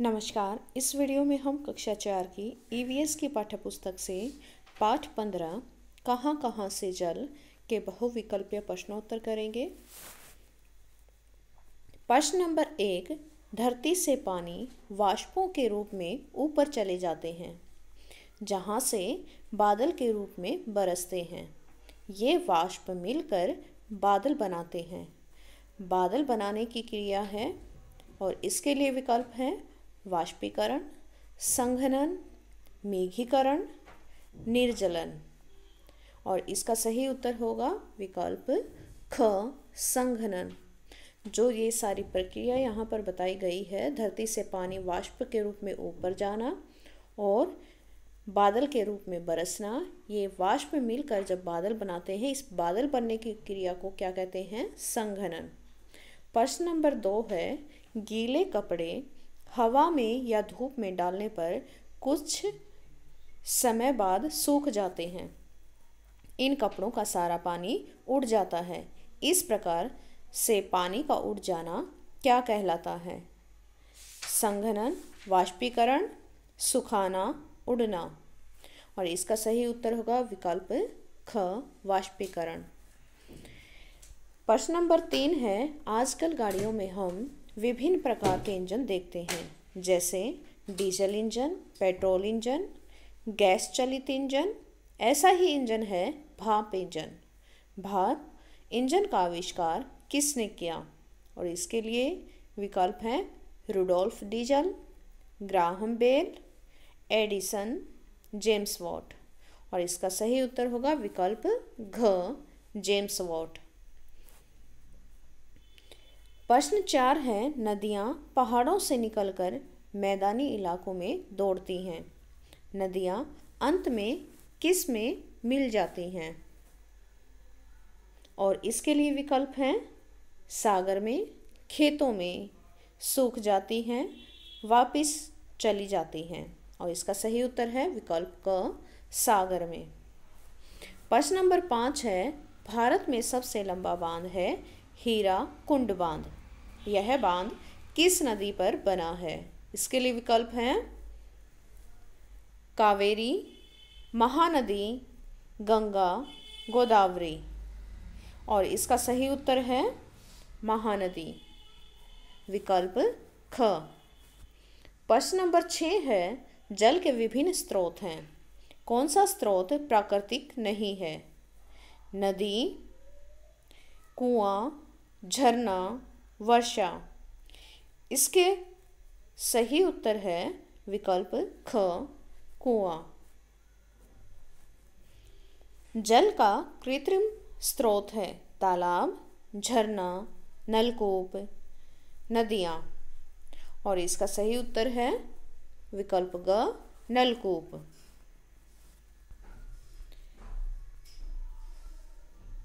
नमस्कार इस वीडियो में हम कक्षा चार की ईवीएस e की पाठ्यपुस्तक से पाठ पंद्रह कहाँ कहाँ से जल के बहुविकल्पीय प्रश्नोत्तर करेंगे प्रश्न नंबर एक धरती से पानी वाष्पों के रूप में ऊपर चले जाते हैं जहाँ से बादल के रूप में बरसते हैं ये वाष्प मिलकर बादल बनाते हैं बादल बनाने की क्रिया है और इसके लिए विकल्प हैं वाष्पीकरण संघनन मेघीकरण निर्जलन और इसका सही उत्तर होगा विकल्प ख संघनन जो ये सारी प्रक्रिया यहाँ पर बताई गई है धरती से पानी वाष्प के रूप में ऊपर जाना और बादल के रूप में बरसना ये वाष्प मिलकर जब बादल बनाते हैं इस बादल बनने की क्रिया को क्या कहते हैं संघनन प्रश्न नंबर दो है गीले कपड़े हवा में या धूप में डालने पर कुछ समय बाद सूख जाते हैं इन कपड़ों का सारा पानी उड़ जाता है इस प्रकार से पानी का उड़ जाना क्या कहलाता है संघनन वाष्पीकरण सुखाना उड़ना और इसका सही उत्तर होगा विकल्प ख वाष्पीकरण प्रश्न नंबर तीन है आजकल गाड़ियों में हम विभिन्न प्रकार के इंजन देखते हैं जैसे diesel engine petrol engine gas चलित इंजन ऐसा ही इंजन है भाप इंजन भाप इंजन का आविष्कार किसने किया और इसके लिए विकल्प हैं Rudolf Diesel Graham Bell Edison James Watt और इसका सही उत्तर होगा विकल्प घ जेम्स वॉट प्रश्न चार है नदियाँ पहाड़ों से निकलकर मैदानी इलाकों में दौड़ती हैं नदियाँ अंत में किस में मिल जाती हैं और इसके लिए विकल्प हैं सागर में खेतों में सूख जाती हैं वापस चली जाती हैं और इसका सही उत्तर है विकल्प क सागर में प्रश्न नंबर पाँच है भारत में सबसे लंबा बांध है हीरा कुंड बांध यह बांध किस नदी पर बना है इसके लिए विकल्प हैं कावेरी महानदी गंगा गोदावरी और इसका सही उत्तर है महानदी विकल्प ख प्रश्न नंबर छः है जल के विभिन्न स्रोत हैं कौन सा स्रोत प्राकृतिक नहीं है नदी कुआं झरना वर्षा इसके सही उत्तर है विकल्प ख कुआ जल का कृत्रिम स्रोत है तालाब झरना नलकूप नदियाँ और इसका सही उत्तर है विकल्प ग नलकूप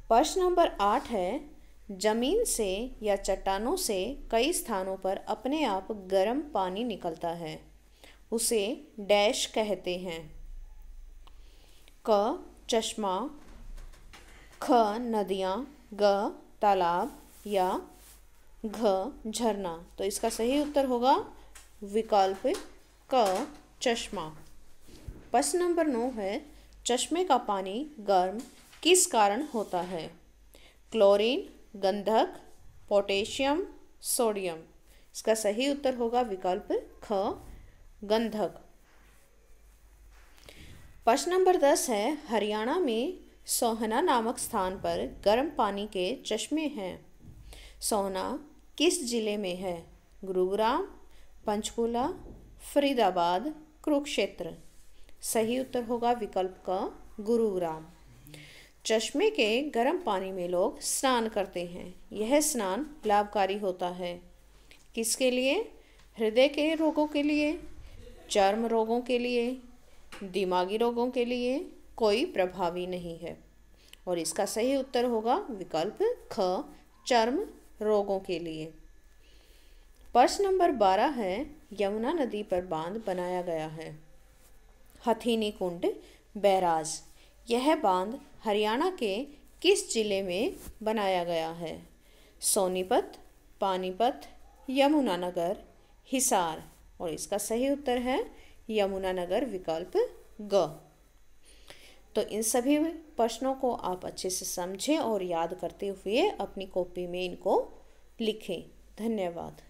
प्रश्न नंबर आठ है जमीन से या चट्टानों से कई स्थानों पर अपने आप गर्म पानी निकलता है उसे डैश कहते हैं क चश्मा ख नदियाँ ग तालाब या घ झरना तो इसका सही उत्तर होगा विकल्प क चश्मा प्रश्न नंबर नौ है चश्मे का पानी गर्म किस कारण होता है क्लोरीन गंधक पोटेशियम सोडियम इसका सही उत्तर होगा विकल्प ख गंधक प्रश्न नंबर दस है हरियाणा में सोहना नामक स्थान पर गर्म पानी के चश्मे हैं सोहना किस जिले में है गुरुग्राम पंचकूला फरीदाबाद कुरुक्षेत्र सही उत्तर होगा विकल्प का गुरुग्राम चश्मे के गर्म पानी में लोग स्नान करते हैं यह स्नान लाभकारी होता है किसके लिए हृदय के रोगों के लिए चर्म रोगों के लिए दिमागी रोगों के लिए कोई प्रभावी नहीं है और इसका सही उत्तर होगा विकल्प ख चर्म रोगों के लिए प्रश्न नंबर बारह है यमुना नदी पर बांध बनाया गया है हथीनी कुंड बैराज यह बांध हरियाणा के किस जिले में बनाया गया है सोनीपत पानीपत यमुनानगर हिसार और इसका सही उत्तर है यमुनानगर विकल्प ग तो इन सभी प्रश्नों को आप अच्छे से समझें और याद करते हुए अपनी कॉपी में इनको लिखें धन्यवाद